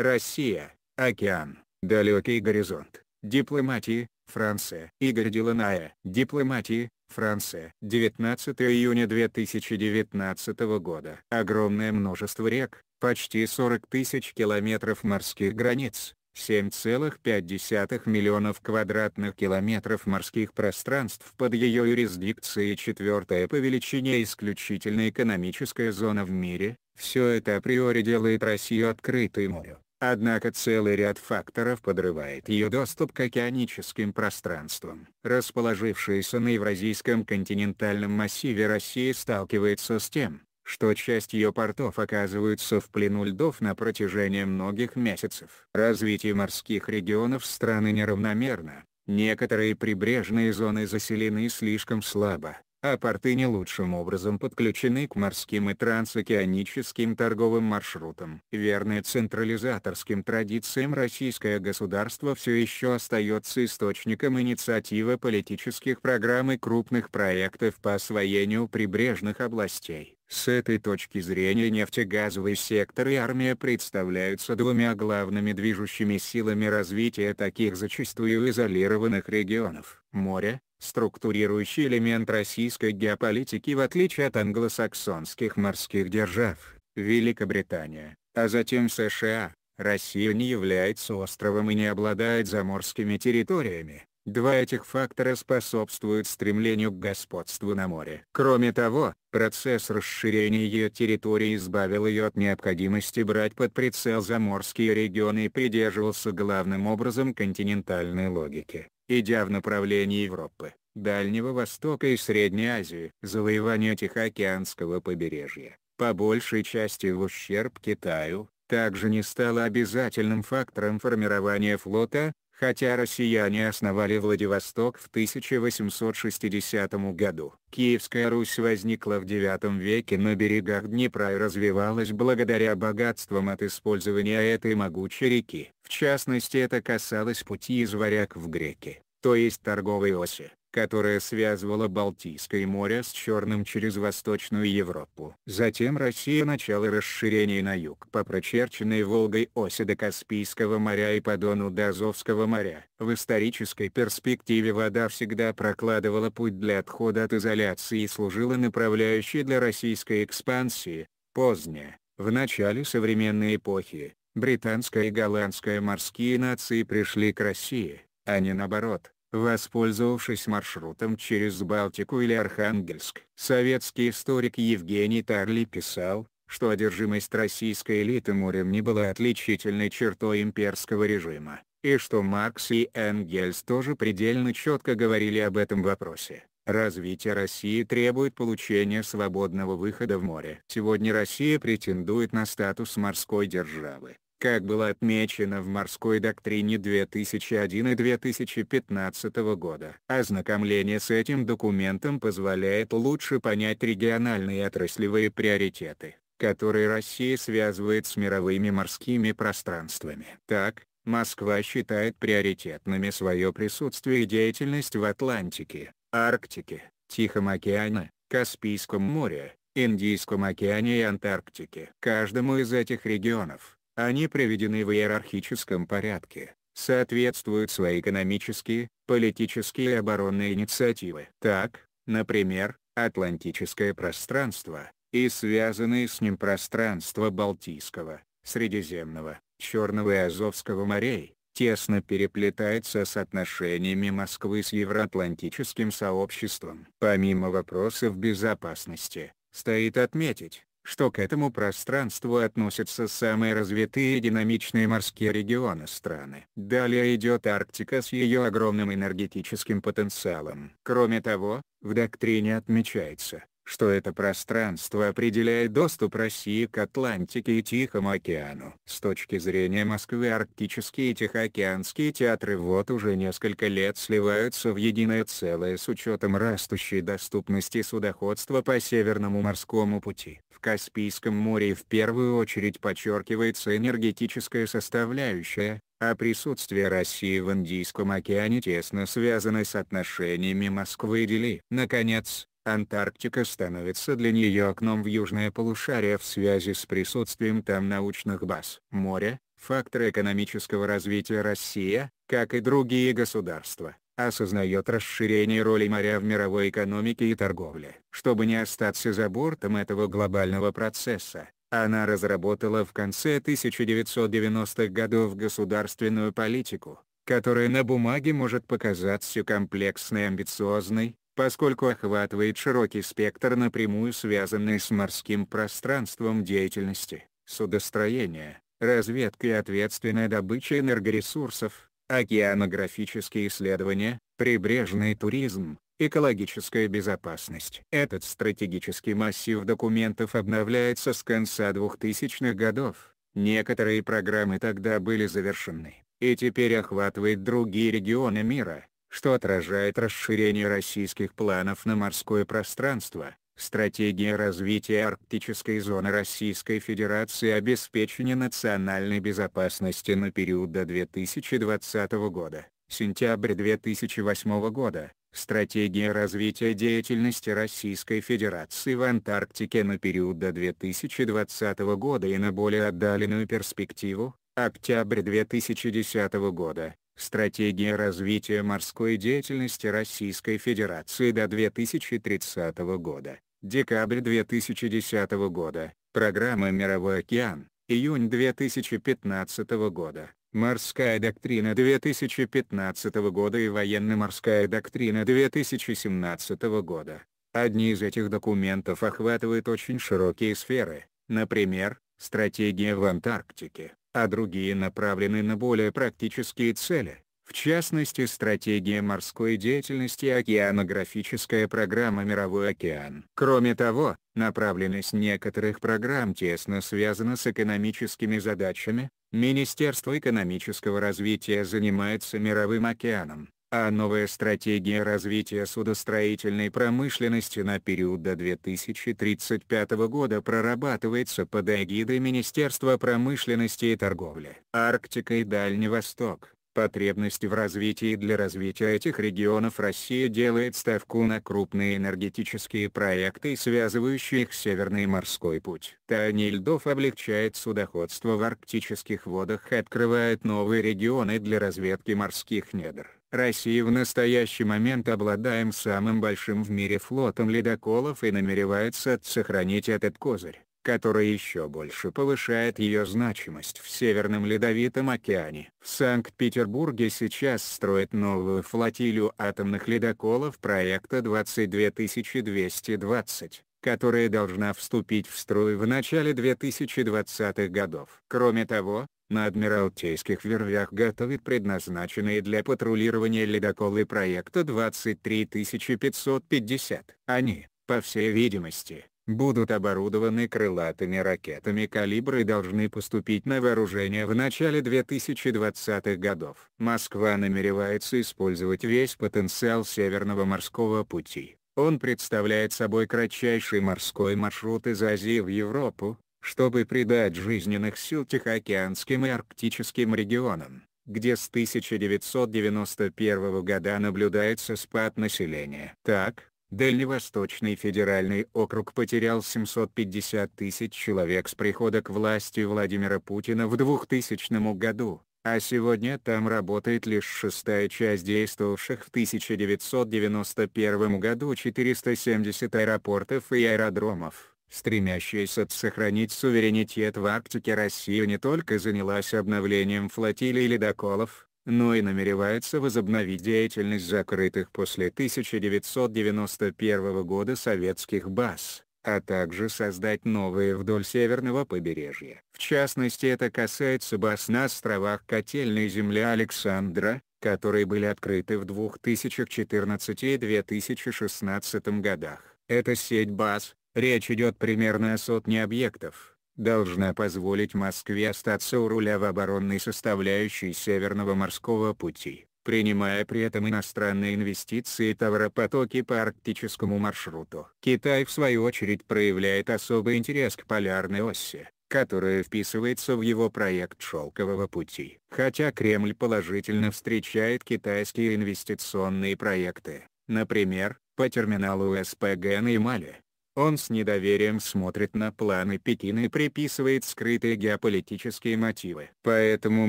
Россия, океан, далекий горизонт, дипломатии, Франция. Игорь Деланая, дипломатии, Франция. 19 июня 2019 года. Огромное множество рек, почти 40 тысяч километров морских границ, 7,5 миллионов квадратных километров морских пространств под ее юрисдикцией четвертая по величине исключительно экономическая зона в мире, все это априори делает Россию открытой морю. Однако целый ряд факторов подрывает ее доступ к океаническим пространствам. Расположившаяся на Евразийском континентальном массиве Россия сталкивается с тем, что часть ее портов оказываются в плену льдов на протяжении многих месяцев. Развитие морских регионов страны неравномерно, некоторые прибрежные зоны заселены слишком слабо, а порты не лучшим образом подключены к морским и трансокеаническим торговым маршрутам. Верное централизаторским традициям российское государство все еще остается источником инициативы политических программ и крупных проектов по освоению прибрежных областей. С этой точки зрения нефтегазовый сектор и армия представляются двумя главными движущими силами развития таких зачастую изолированных регионов. Море, структурирующий элемент российской геополитики в отличие от англосаксонских морских держав, Великобритания, а затем США, Россия не является островом и не обладает заморскими территориями. Два этих фактора способствуют стремлению к господству на море. Кроме того, процесс расширения ее территории избавил ее от необходимости брать под прицел заморские регионы и придерживался главным образом континентальной логики идя в направлении Европы, Дальнего Востока и Средней Азии. Завоевание Тихоокеанского побережья, по большей части в ущерб Китаю, также не стало обязательным фактором формирования флота, хотя россияне основали Владивосток в 1860 году. Киевская Русь возникла в IX веке на берегах Днепра и развивалась благодаря богатствам от использования этой могучей реки. В частности это касалось пути из варяг в греки то есть торговой оси, которая связывала Балтийское море с Черным через Восточную Европу. Затем Россия начала расширение на юг по прочерченной Волгой оси до Каспийского моря и по Дону до Азовского моря. В исторической перспективе вода всегда прокладывала путь для отхода от изоляции и служила направляющей для российской экспансии. Позднее, в начале современной эпохи, британская и голландская морские нации пришли к России а не наоборот, воспользовавшись маршрутом через Балтику или Архангельск. Советский историк Евгений Тарли писал, что одержимость российской элиты морем не была отличительной чертой имперского режима, и что Маркс и Энгельс тоже предельно четко говорили об этом вопросе. Развитие России требует получения свободного выхода в море. Сегодня Россия претендует на статус морской державы как было отмечено в морской доктрине 2001 и 2015 года. Ознакомление с этим документом позволяет лучше понять региональные отраслевые приоритеты, которые Россия связывает с мировыми морскими пространствами. Так, Москва считает приоритетными свое присутствие и деятельность в Атлантике, Арктике, Тихом океане, Каспийском море, Индийском океане и Антарктике. Каждому из этих регионов они приведены в иерархическом порядке, соответствуют свои экономические, политические и оборонные инициативы. Так, например, Атлантическое пространство, и связанные с ним пространства Балтийского, Средиземного, Черного и Азовского морей, тесно переплетается с отношениями Москвы с евроатлантическим сообществом. Помимо вопросов безопасности, стоит отметить, что к этому пространству относятся самые развитые и динамичные морские регионы страны. Далее идет Арктика с ее огромным энергетическим потенциалом. Кроме того, в доктрине отмечается, что это пространство определяет доступ России к Атлантике и Тихому океану. С точки зрения Москвы арктические и тихоокеанские театры вот уже несколько лет сливаются в единое целое с учетом растущей доступности судоходства по Северному морскому пути. В Каспийском море в первую очередь подчеркивается энергетическая составляющая, а присутствие России в Индийском океане тесно связано с отношениями Москвы и Дели. Наконец, Антарктика становится для нее окном в южное полушарие в связи с присутствием там научных баз. Море – фактор экономического развития России, как и другие государства осознает расширение роли моря в мировой экономике и торговле. Чтобы не остаться за бортом этого глобального процесса, она разработала в конце 1990-х годов государственную политику, которая на бумаге может показаться комплексной и амбициозной, поскольку охватывает широкий спектр напрямую связанной с морским пространством деятельности, судостроения, разведка и ответственная добыча энергоресурсов, океанографические исследования, прибрежный туризм, экологическая безопасность. Этот стратегический массив документов обновляется с конца 2000-х годов, некоторые программы тогда были завершены, и теперь охватывает другие регионы мира, что отражает расширение российских планов на морское пространство, Стратегия развития арктической зоны Российской Федерации обеспечения национальной безопасности на период до 2020 года, сентябрь 2008 года, Стратегия развития деятельности Российской Федерации в Антарктике на период до 2020 года и на более отдаленную перспективу, октябрь 2010 года, Стратегия развития морской деятельности Российской Федерации до 2030 года декабрь 2010 года, программа «Мировой океан», июнь 2015 года, морская доктрина 2015 года и военно-морская доктрина 2017 года. Одни из этих документов охватывают очень широкие сферы, например, стратегия в Антарктике, а другие направлены на более практические цели в частности стратегия морской деятельности и океанографическая программа «Мировой океан». Кроме того, направленность некоторых программ тесно связана с экономическими задачами, Министерство экономического развития занимается Мировым океаном, а новая стратегия развития судостроительной промышленности на период до 2035 года прорабатывается под эгидой Министерства промышленности и торговли. Арктика и Дальний Восток потребности в развитии для развития этих регионов Россия делает ставку на крупные энергетические проекты, связывающие их Северный морской путь. Таяние льдов облегчает судоходство в арктических водах и открывает новые регионы для разведки морских недр. Россия в настоящий момент обладаем самым большим в мире флотом ледоколов и намеревается сохранить этот козырь которая еще больше повышает ее значимость в Северном Ледовитом океане. В Санкт-Петербурге сейчас строят новую флотилию атомных ледоколов проекта 22220 которая должна вступить в строй в начале 2020-х годов. Кроме того, на Адмиралтейских вервях готовят предназначенные для патрулирования ледоколы проекта 23550. Они, по всей видимости, будут оборудованы крылатыми ракетами калибра и должны поступить на вооружение в начале 2020-х годов. Москва намеревается использовать весь потенциал Северного морского пути. Он представляет собой кратчайший морской маршрут из Азии в Европу, чтобы придать жизненных сил Тихоокеанским и Арктическим регионам, где с 1991 года наблюдается спад населения. Так, Дальневосточный федеральный округ потерял 750 тысяч человек с прихода к власти Владимира Путина в 2000 году, а сегодня там работает лишь шестая часть действовавших в 1991 году 470 аэропортов и аэродромов. Стремящаяся сохранить суверенитет в Арктике Россия не только занялась обновлением флотилии ледоколов, но и намеревается возобновить деятельность закрытых после 1991 года советских баз, а также создать новые вдоль северного побережья. В частности это касается баз на островах Котельной земли Александра, которые были открыты в 2014 и 2016 годах. Это сеть баз, речь идет примерно о сотне объектов должна позволить Москве остаться у руля в оборонной составляющей Северного морского пути, принимая при этом иностранные инвестиции и товаропотоки по арктическому маршруту. Китай в свою очередь проявляет особый интерес к полярной оси, которая вписывается в его проект «Шелкового пути». Хотя Кремль положительно встречает китайские инвестиционные проекты, например, по терминалу СПГ на Ямале, он с недоверием смотрит на планы Пекина и приписывает скрытые геополитические мотивы. Поэтому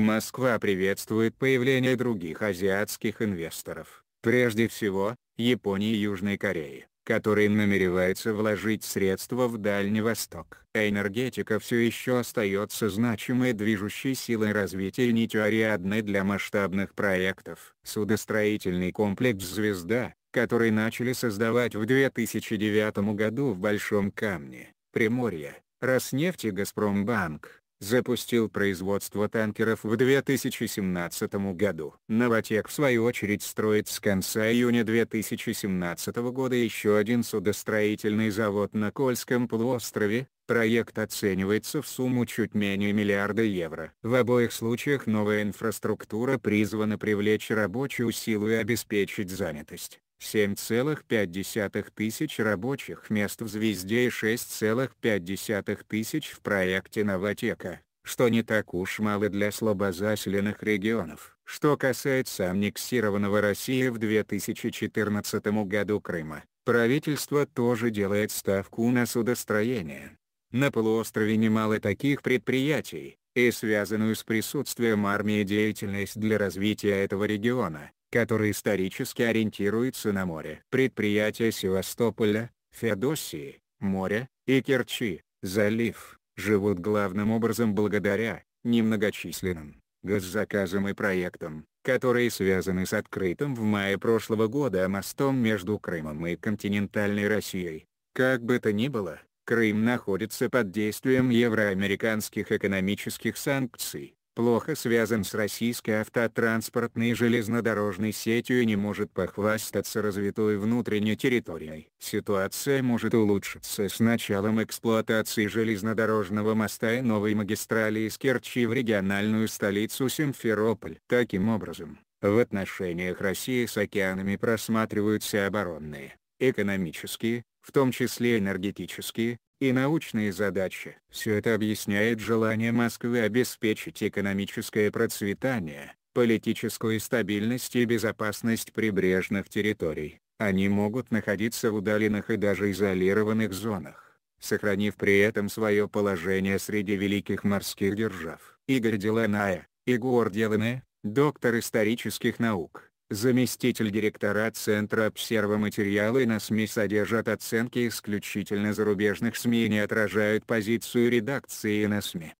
Москва приветствует появление других азиатских инвесторов, прежде всего, Японии и Южной Кореи которые намереваются вложить средства в Дальний Восток. А энергетика все еще остается значимой движущей силой развития нитюариадной для масштабных проектов. Судостроительный комплекс «Звезда», который начали создавать в 2009 году в Большом Камне, Приморье, Роснефть и Газпромбанк, запустил производство танкеров в 2017 году. «Новотек» в свою очередь строит с конца июня 2017 года еще один судостроительный завод на Кольском полуострове, Проект оценивается в сумму чуть менее миллиарда евро. В обоих случаях новая инфраструктура призвана привлечь рабочую силу и обеспечить занятость. 7,5 тысяч рабочих мест в «Звезде» и 6,5 тысяч в проекте «Новотека», что не так уж мало для слабозаселенных регионов. Что касается аннексированного России в 2014 году Крыма, правительство тоже делает ставку на судостроение. На полуострове немало таких предприятий, и связанную с присутствием армии деятельность для развития этого региона, который исторически ориентируется на море. Предприятия Севастополя, Феодосии, моря, и Керчи, залив, живут главным образом благодаря, немногочисленным, госзаказам и проектам, которые связаны с открытым в мае прошлого года мостом между Крымом и континентальной Россией. Как бы то ни было, Крым находится под действием евроамериканских экономических санкций, плохо связан с российской автотранспортной и железнодорожной сетью и не может похвастаться развитой внутренней территорией. Ситуация может улучшиться с началом эксплуатации железнодорожного моста и новой магистрали из Керчи в региональную столицу Симферополь. Таким образом, в отношениях России с океанами просматриваются оборонные, экономические, в том числе энергетические, и научные задачи. Все это объясняет желание Москвы обеспечить экономическое процветание, политическую стабильность и безопасность прибрежных территорий. Они могут находиться в удаленных и даже изолированных зонах, сохранив при этом свое положение среди великих морских держав. Игорь Деланая, Игорь Делане, доктор исторических наук. Заместитель директора Центра обсерва материалы на СМИ содержат оценки исключительно зарубежных СМИ и не отражают позицию редакции на СМИ.